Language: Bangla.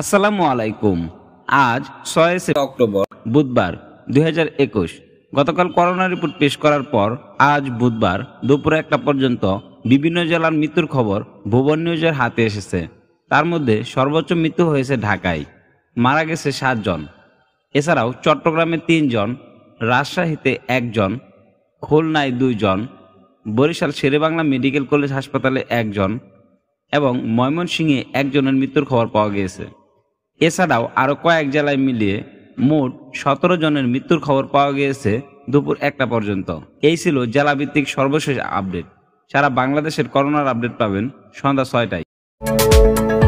আসসালামু আলাইকুম আজ ছয় অক্টোবর বুধবার দুই গতকাল করোনা রিপোর্ট পেশ করার পর আজ বুধবার দুপুর একটা পর্যন্ত বিভিন্ন জেলার মৃত্যুর খবর ভুবন নিউজের হাতে এসেছে তার মধ্যে সর্বোচ্চ মৃত্যু হয়েছে ঢাকায় মারা গেছে সাতজন এছাড়াও চট্টগ্রামে তিনজন রাজশাহীতে একজন খুলনায় দুইজন বরিশাল শেরেবাংলা মেডিকেল কলেজ হাসপাতালে একজন এবং ময়মনসিংহে একজনের মৃত্যুর খবর পাওয়া গিয়েছে এছাড়াও আরও কয়েক জেলায় মিলিয়ে মোট সতেরো জনের মৃত্যুর খবর পাওয়া গিয়েছে দুপুর একটা পর্যন্ত এই ছিল জেলাভিত্তিক সর্বশেষ আপডেট সারা বাংলাদেশের করোনার আপডেট পাবেন সন্ধ্যা ছয়টায়